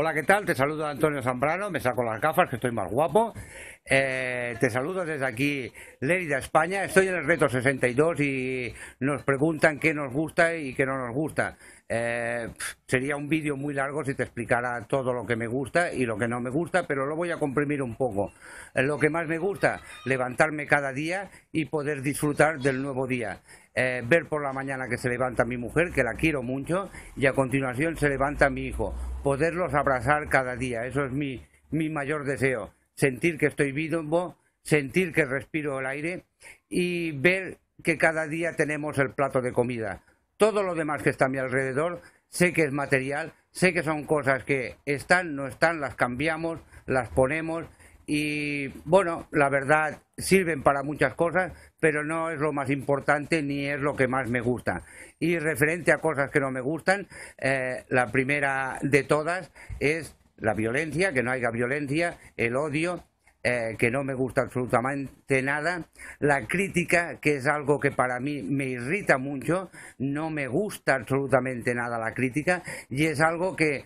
Hola, ¿qué tal? Te saludo Antonio Zambrano, me saco las gafas, que estoy más guapo. Eh, te saludo desde aquí, Lerida, España. Estoy en el reto 62 y nos preguntan qué nos gusta y qué no nos gusta. Eh, sería un vídeo muy largo si te explicara todo lo que me gusta y lo que no me gusta, pero lo voy a comprimir un poco. Eh, lo que más me gusta, levantarme cada día y poder disfrutar del nuevo día. Eh, ver por la mañana que se levanta mi mujer, que la quiero mucho, y a continuación se levanta mi hijo. Poderlos abrazar cada día, eso es mi, mi mayor deseo. Sentir que estoy vivo, sentir que respiro el aire y ver que cada día tenemos el plato de comida. Todo lo demás que está a mi alrededor, sé que es material, sé que son cosas que están, no están, las cambiamos, las ponemos, y bueno, la verdad, sirven para muchas cosas, pero no es lo más importante ni es lo que más me gusta. Y referente a cosas que no me gustan, eh, la primera de todas es la violencia, que no haya violencia, el odio, eh, que no me gusta absolutamente nada, la crítica, que es algo que para mí me irrita mucho, no me gusta absolutamente nada la crítica y es algo que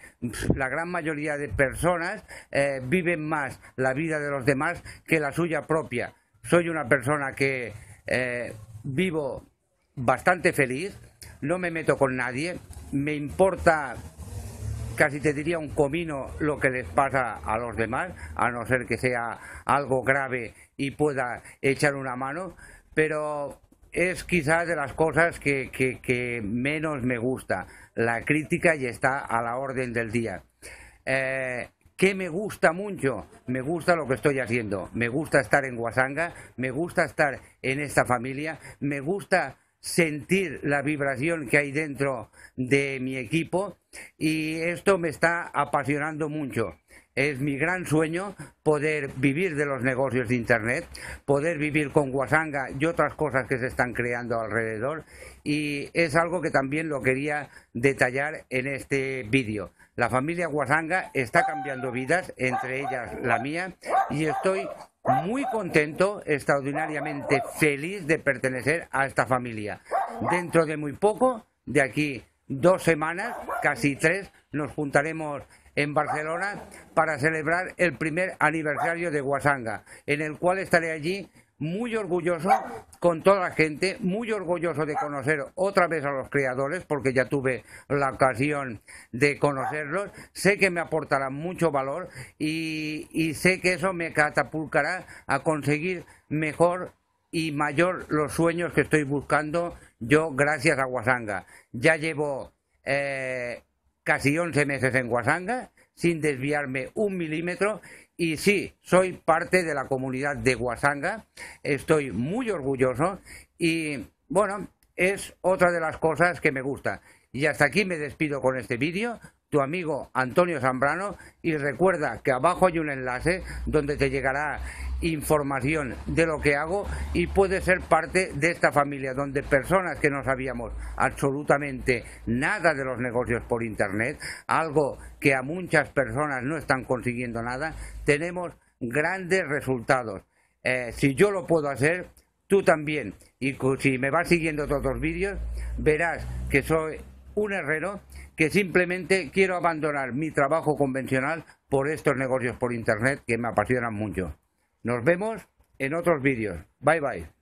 la gran mayoría de personas eh, viven más la vida de los demás que la suya propia. Soy una persona que eh, vivo bastante feliz, no me meto con nadie, me importa casi te diría un comino lo que les pasa a los demás, a no ser que sea algo grave y pueda echar una mano, pero es quizás de las cosas que, menos me gusta. La crítica y está a la orden del día. Eh, ¿Qué me gusta mucho? Me gusta lo que estoy haciendo. Me gusta estar en Guasanga, me gusta estar en esta familia, me gusta sentir la vibración que hay dentro de mi equipo y esto me está apasionando mucho. Es mi gran sueño poder vivir de los negocios de Internet, poder vivir con Guasanga y otras cosas que se están creando alrededor. Y es algo que también lo quería detallar en este vídeo. La familia Guasanga está cambiando vidas, entre ellas la mía, y estoy muy contento, extraordinariamente feliz de pertenecer a esta familia. Dentro de muy poco, de aquí dos semanas, casi tres, nos juntaremos en Barcelona para celebrar el primer aniversario de Guasanga, en el cual estaré allí muy orgulloso con toda la gente, muy orgulloso de conocer otra vez a los creadores, porque ya tuve la ocasión de conocerlos. Sé que me aportará mucho valor y, sé que eso me catapulcará a conseguir mejor y mayor los sueños que estoy buscando yo gracias a Guasanga. Ya llevo eh, casi 11 meses en Guasanga sin desviarme un milímetro y sí, soy parte de la comunidad de Guasanga, estoy muy orgulloso y bueno, es otra de las cosas que me gusta. Y hasta aquí me despido con este vídeo, tu amigo Antonio Zambrano, y recuerda que abajo hay un enlace donde te llegará información de lo que hago y puede ser parte de esta familia donde personas que no sabíamos absolutamente nada de los negocios por internet, algo que a muchas personas no están consiguiendo nada, tenemos grandes resultados. Eh, si yo lo puedo hacer, tú también. Y si me vas siguiendo todos los vídeos, verás que soy un herrero que simplemente quiero abandonar mi trabajo convencional por estos negocios por Internet que me apasionan mucho. Nos vemos en otros vídeos. Bye bye.